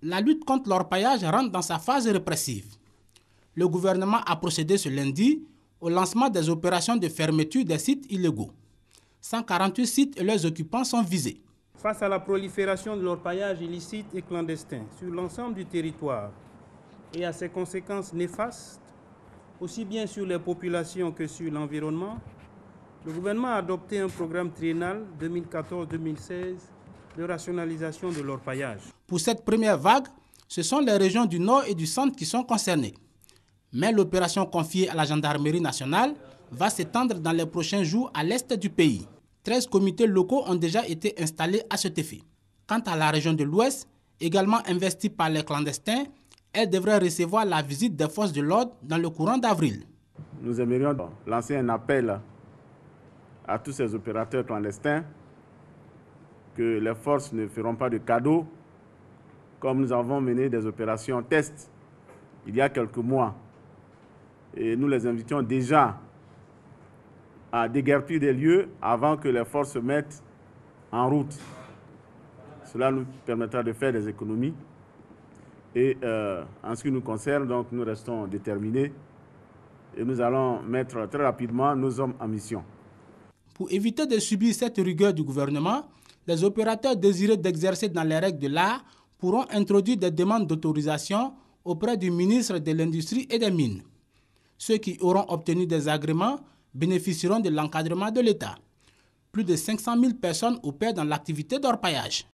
La lutte contre l'orpaillage rentre dans sa phase répressive. Le gouvernement a procédé ce lundi au lancement des opérations de fermeture des sites illégaux. 148 sites et leurs occupants sont visés. Face à la prolifération de l'orpaillage illicite et clandestin sur l'ensemble du territoire et à ses conséquences néfastes, aussi bien sur les populations que sur l'environnement, le gouvernement a adopté un programme triennal 2014-2016 de rationalisation de leur paillage. Pour cette première vague, ce sont les régions du nord et du centre qui sont concernées. Mais l'opération confiée à la gendarmerie nationale va s'étendre dans les prochains jours à l'est du pays. 13 comités locaux ont déjà été installés à cet effet. Quant à la région de l'ouest, également investie par les clandestins, elle devrait recevoir la visite des forces de l'ordre dans le courant d'avril. Nous aimerions lancer un appel à tous ces opérateurs clandestins que les forces ne feront pas de cadeaux, comme nous avons mené des opérations test il y a quelques mois. Et nous les invitons déjà à déguerpir des lieux avant que les forces se mettent en route. Cela nous permettra de faire des économies. Et euh, en ce qui nous concerne, donc, nous restons déterminés et nous allons mettre très rapidement nos hommes en mission. Pour éviter de subir cette rigueur du gouvernement, les opérateurs désirés d'exercer dans les règles de l'art pourront introduire des demandes d'autorisation auprès du ministre de l'Industrie et des Mines. Ceux qui auront obtenu des agréments bénéficieront de l'encadrement de l'État. Plus de 500 000 personnes opèrent dans l'activité d'orpaillage.